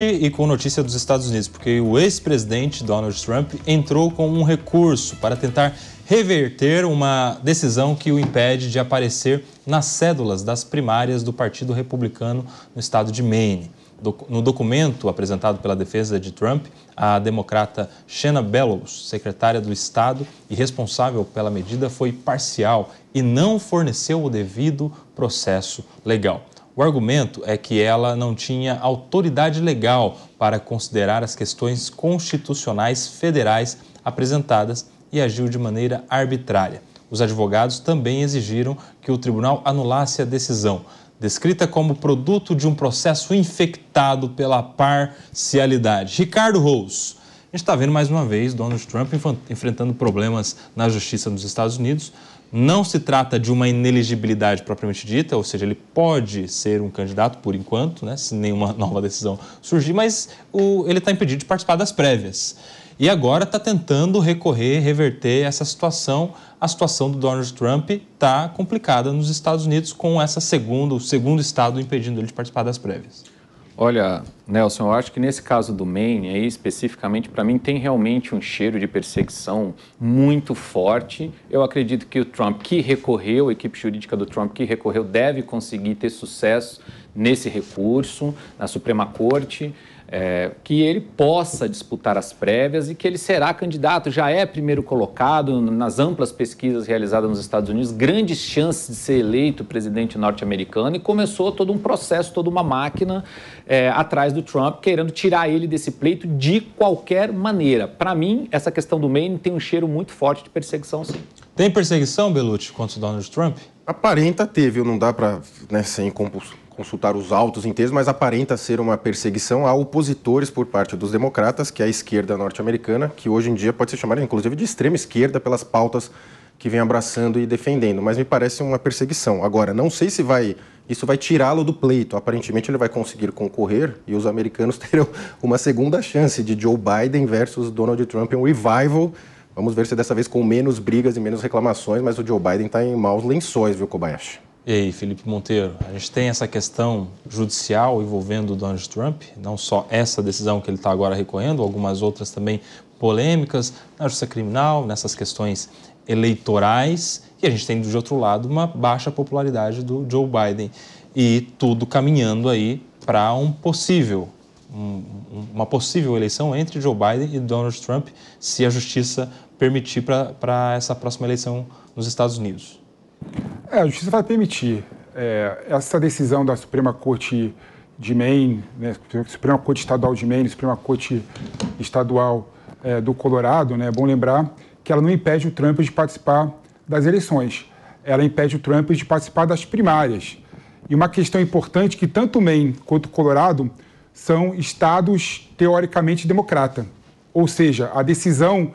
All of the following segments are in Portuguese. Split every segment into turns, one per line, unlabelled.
e com notícia dos Estados Unidos, porque o ex-presidente Donald Trump entrou com um recurso para tentar reverter uma decisão que o impede de aparecer nas cédulas das primárias do Partido Republicano no estado de Maine. No documento apresentado pela defesa de Trump, a democrata Shanna Bellows, secretária do Estado e responsável pela medida, foi parcial e não forneceu o devido processo legal. O argumento é que ela não tinha autoridade legal para considerar as questões constitucionais federais apresentadas e agiu de maneira arbitrária. Os advogados também exigiram que o tribunal anulasse a decisão, descrita como produto de um processo infectado pela parcialidade. Ricardo Rose. A gente está vendo mais uma vez Donald Trump enfrentando problemas na justiça nos Estados Unidos. Não se trata de uma ineligibilidade propriamente dita, ou seja, ele pode ser um candidato por enquanto, né, se nenhuma nova decisão surgir, mas o, ele está impedido de participar das prévias. E agora está tentando recorrer, reverter essa situação. A situação do Donald Trump está complicada nos Estados Unidos com essa segunda, o segundo estado impedindo ele de participar das prévias.
Olha, Nelson, eu acho que nesse caso do Maine, aí, especificamente para mim, tem realmente um cheiro de perseguição muito forte. Eu acredito que o Trump que recorreu, a equipe jurídica do Trump que recorreu, deve conseguir ter sucesso nesse recurso na Suprema Corte é, que ele possa disputar as prévias e que ele será candidato, já é primeiro colocado nas amplas pesquisas realizadas nos Estados Unidos, grandes chances de ser eleito presidente norte-americano e começou todo um processo, toda uma máquina é, atrás do Trump, querendo tirar ele desse pleito de qualquer maneira. Para mim, essa questão do Maine tem um cheiro muito
forte de perseguição, sim. Tem perseguição, Belucci, contra o Donald Trump? Aparenta teve, Não dá para né, ser incompulso consultar os autos inteiros, mas aparenta ser uma perseguição a opositores por parte dos democratas, que é a esquerda norte-americana, que hoje em dia pode ser chamada inclusive de extrema esquerda pelas pautas que vem abraçando e defendendo, mas me parece uma perseguição. Agora, não sei se vai isso vai tirá-lo do pleito. Aparentemente ele vai conseguir concorrer e os americanos terão uma segunda chance de Joe Biden versus Donald Trump em um revival. Vamos ver se dessa vez com menos brigas e menos reclamações, mas o Joe Biden está em maus lençóis, viu, Kobayashi?
E aí, Felipe Monteiro, a gente tem essa questão judicial envolvendo o Donald Trump, não só essa decisão que ele está agora recorrendo, algumas outras também polêmicas na justiça criminal, nessas questões eleitorais, e a gente tem, de outro lado, uma baixa popularidade do Joe Biden. E tudo caminhando aí para um possível, um, uma possível eleição entre Joe Biden e Donald Trump, se a justiça permitir para essa próxima eleição nos Estados Unidos.
É, a justiça vai permitir. É, essa decisão da Suprema Corte de Maine, né, Suprema Corte Estadual de Maine, Suprema Corte Estadual é, do Colorado, né, é bom lembrar que ela não impede o Trump de participar das eleições. Ela impede o Trump de participar das primárias. E uma questão importante que tanto Maine quanto Colorado são estados teoricamente democrata. Ou seja, a decisão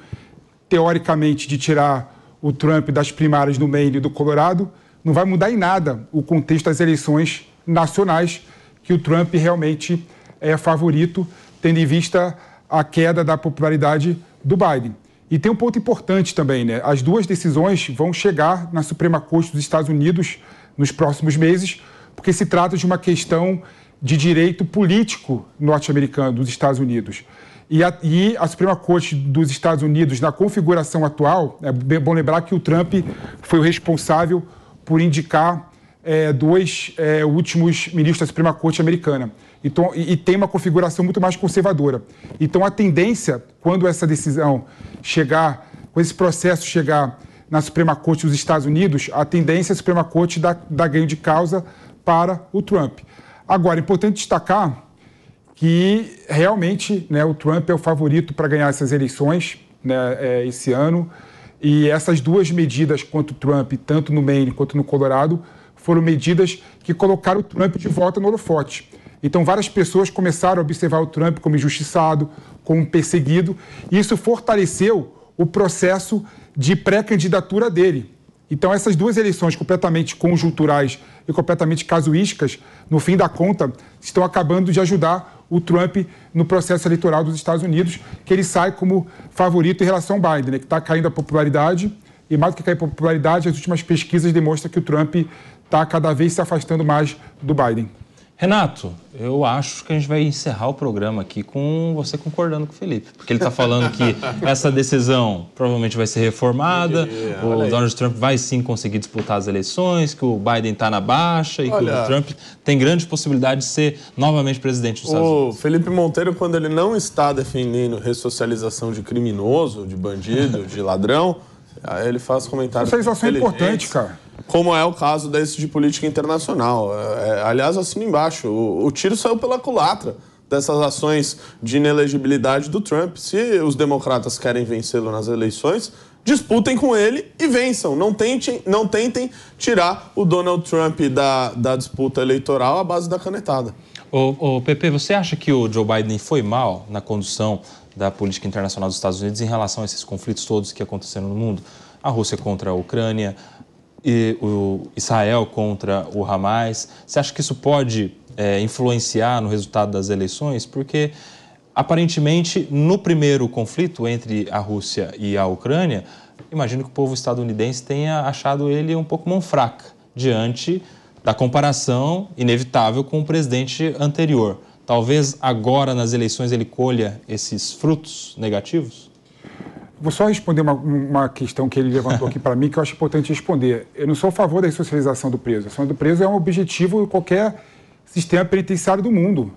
teoricamente de tirar o Trump das primárias do Maine e do Colorado não vai mudar em nada o contexto das eleições nacionais, que o Trump realmente é favorito, tendo em vista a queda da popularidade do Biden. E tem um ponto importante também, né? As duas decisões vão chegar na Suprema Corte dos Estados Unidos nos próximos meses, porque se trata de uma questão de direito político norte-americano dos Estados Unidos. E a, e a, Suprema Corte dos Estados Unidos, na configuração atual, é bom lembrar que o Trump foi o responsável por indicar é, dois é, últimos ministros da Suprema Corte americana. Então, e, e, tem uma configuração muito mais conservadora. Então, a tendência, quando essa decisão chegar, quando esse processo chegar na Suprema Corte dos Estados Unidos, a tendência é a Suprema Corte dar, dar ganho de causa para o Trump. Agora, é importante destacar que realmente né, o Trump é o favorito para ganhar essas eleições né, é, esse ano. E essas duas medidas quanto Trump, tanto no Maine quanto no Colorado, foram medidas que colocaram o Trump de volta no holofote. Então, várias pessoas começaram a observar o Trump como injustiçado, como perseguido, e isso fortaleceu o processo de pré-candidatura dele. Então, essas duas eleições completamente conjunturais e completamente casuísticas, no fim da conta, estão acabando de ajudar o Trump no processo eleitoral dos Estados Unidos, que ele sai como favorito em relação ao Biden, né, que está caindo a popularidade. E mais do que cair a popularidade, as últimas pesquisas demonstram que o Trump está cada vez se afastando mais do Biden. Renato,
eu acho que a gente vai encerrar o programa aqui com você concordando com o Felipe, porque ele está falando que essa decisão provavelmente vai ser reformada, o Donald Trump vai sim conseguir disputar as eleições, que o Biden está na baixa e olha, que o Trump tem grande possibilidade de ser novamente presidente dos Estados
Unidos. O Felipe Monteiro, quando ele não está defendendo ressocialização de criminoso, de bandido, de ladrão, ele faz comentários. Vocês são importante, cara. Como é o caso desse de política internacional. É, é aliás, assino embaixo. O, o tiro saiu pela culatra dessas ações de inelegibilidade do Trump. Se os democratas querem vencê-lo nas eleições, disputem com ele e vençam. Não tentem, não tentem tirar o Donald Trump
da, da disputa eleitoral à base da canetada. O PP, você acha que o Joe Biden foi mal na condução da política internacional dos Estados Unidos em relação a esses conflitos todos que aconteceram no mundo? A Rússia contra a Ucrânia, e, o Israel contra o Hamas. Você acha que isso pode é, influenciar no resultado das eleições? Porque aparentemente no primeiro conflito entre a Rússia e a Ucrânia, imagino que o povo estadunidense tenha achado ele um pouco mão fraca diante da comparação inevitável com o presidente anterior. Talvez agora nas eleições ele colha esses frutos negativos?
Vou só responder uma, uma questão que ele levantou aqui para mim, que eu acho importante responder. Eu não sou a favor da ressocialização do preso. A ação do preso é um objetivo de qualquer sistema penitenciário do mundo.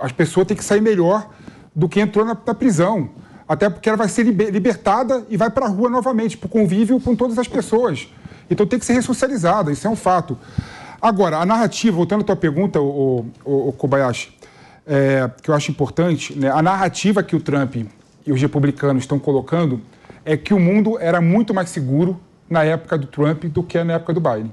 As pessoas têm que sair melhor do que entrou na, na prisão. Até porque ela vai ser liber, libertada e vai para a rua novamente, para o convívio com todas as pessoas. Então tem que ser ressocializada, isso é um fato. Agora, a narrativa, voltando à tua pergunta, o, o, o Kobayashi, é, que eu acho importante, né? a narrativa que o Trump e os republicanos estão colocando é que o mundo era muito mais seguro na época do Trump do que na época do Biden.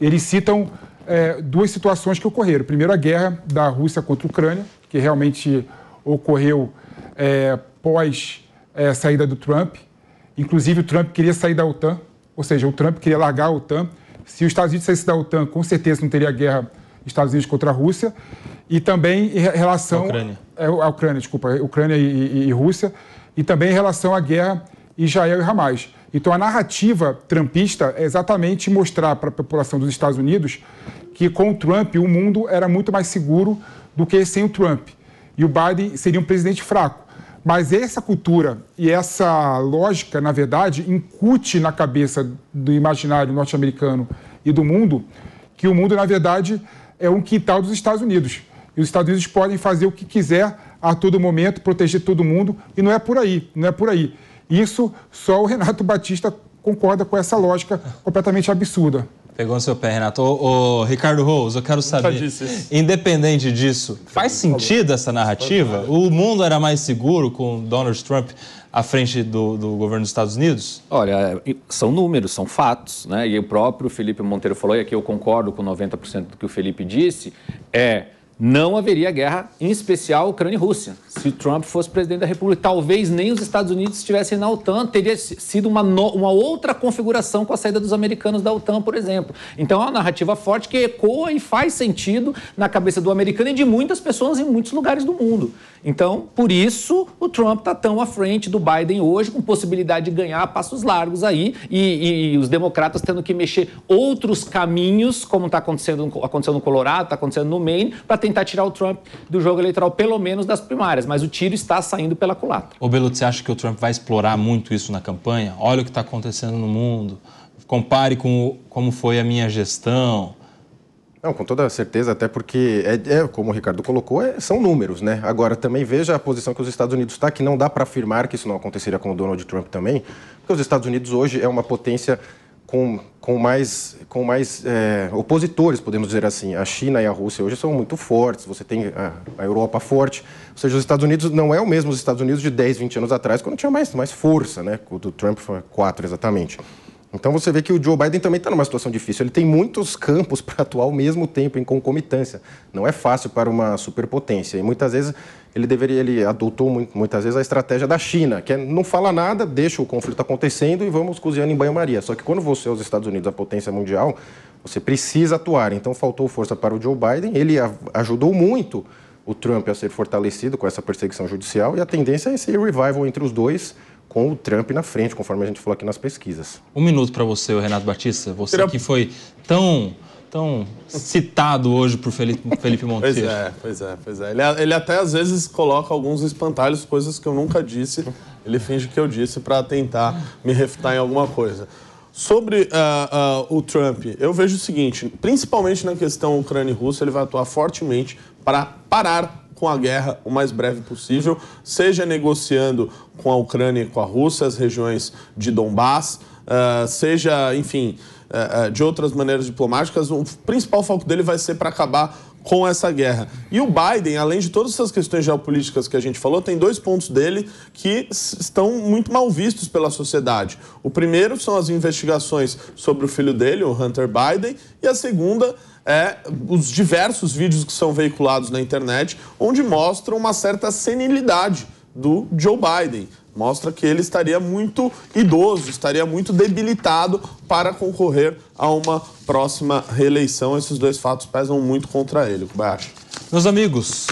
Eles citam é, duas situações que ocorreram. Primeiro, a guerra da Rússia contra a Ucrânia, que realmente ocorreu é, pós é, saída do Trump. Inclusive, o Trump queria sair da OTAN, ou seja, o Trump queria largar a OTAN. Se os Estados Unidos saíssem da OTAN, com certeza não teria guerra Estados Unidos contra a Rússia e também em relação. A Ucrânia. É, a Ucrânia, desculpa, é Ucrânia e, e, e, Rússia, e também em relação à guerra Israel e Hamas. Então a narrativa trumpista é exatamente mostrar para a população dos Estados Unidos que com o Trump o mundo era muito mais seguro do que sem o Trump. E o Biden seria um presidente fraco. Mas essa cultura e essa lógica, na verdade, incute na cabeça do imaginário norte-americano e do mundo que o mundo, na verdade, é um quintal dos Estados Unidos os Estados Unidos podem fazer o que quiser a todo momento, proteger todo mundo, e não é por aí, não é por aí. Isso só o Renato Batista concorda com essa lógica completamente absurda.
Pegou no seu pé, Renato. Ô, ô Ricardo Rose, eu quero saber, independente disso, faz sentido essa narrativa? O mundo era mais seguro com Donald Trump à frente do, do, governo dos Estados Unidos? Olha, são números, são fatos, né? E o próprio Felipe Monteiro falou, e aqui eu concordo com
90% do que o Felipe disse, é não haveria guerra, em especial Ucrânia e Rússia, se Trump fosse presidente da República. Talvez nem os Estados Unidos estivessem na OTAN, teria sido uma, no, uma outra configuração com a saída dos americanos da OTAN, por exemplo. Então é uma narrativa forte que ecoa e faz sentido na cabeça do americano e de muitas pessoas em muitos lugares do mundo. Então, por isso, o Trump está tão à frente do Biden hoje, com possibilidade de ganhar passos largos aí, e, e os democratas tendo que mexer outros caminhos, como está acontecendo, no Colorado, está acontecendo no Maine, para tentar tirar o Trump do jogo eleitoral, pelo menos das primárias,
mas o tiro está saindo pela culatra. Ô Beluto, você acha que o Trump vai explorar muito isso na campanha? Olha o que está acontecendo no mundo, compare com o, como foi a minha gestão.
Não, com toda certeza, até porque, é, é como o Ricardo colocou, é, são números, né? Agora, também veja a posição que os Estados Unidos está, que não dá para afirmar que isso não aconteceria com o Donald Trump também, porque os Estados Unidos hoje é uma potência com, com mais, com mais é, opositores, podemos dizer assim. A China e a Rússia hoje são muito fortes, você tem a, a, Europa forte. Ou seja, os Estados Unidos não é o mesmo os Estados Unidos de 10, 20 anos atrás, quando tinha mais, mais força, né? O do Trump foi 4 exatamente. Então você vê que o Joe Biden também está numa situação difícil. Ele tem muitos campos para atuar ao mesmo tempo, em concomitância. Não é fácil para uma superpotência. E muitas vezes ele deveria, ele adotou muito, muitas vezes a estratégia da China, que é não fala nada, deixa o conflito acontecendo e vamos cozinhando em banho-maria. Só que quando você é os Estados Unidos, a potência mundial, você precisa atuar. Então faltou força para o Joe Biden, ele ajudou muito o Trump a ser fortalecido com essa perseguição judicial e a tendência é esse revival entre os dois com o Trump na frente, conforme a gente falou aqui nas pesquisas.
Um minuto para você, Renato Batista, você que foi tão tão citado hoje por Felipe, Felipe Monteiro. pois é, pois é, pois é. Ele, ele até às vezes coloca
alguns espantalhos, coisas que eu nunca disse. Ele finge que eu disse para tentar me refutar em alguma coisa. Sobre uh, uh, o Trump, eu vejo o seguinte: principalmente na questão Ucrânia e Rússia, ele vai atuar fortemente para parar com a guerra o mais breve possível, seja negociando com a Ucrânia e com a Rússia as regiões de Donbass, uh, seja, enfim, é, é, de outras maneiras diplomáticas, o principal foco dele vai ser para acabar com essa guerra. E o Biden, além de todas essas questões geopolíticas que a gente falou, tem dois pontos dele que estão muito mal vistos pela sociedade. O primeiro são as investigações sobre o filho dele, o Hunter Biden, e a segunda é os diversos vídeos que são veiculados na internet onde mostram uma certa senilidade do Joe Biden. Mostra que ele estaria muito idoso, estaria muito debilitado para concorrer a uma próxima reeleição. Esses dois fatos pesam muito contra ele, o Kobayashi.
Meus amigos,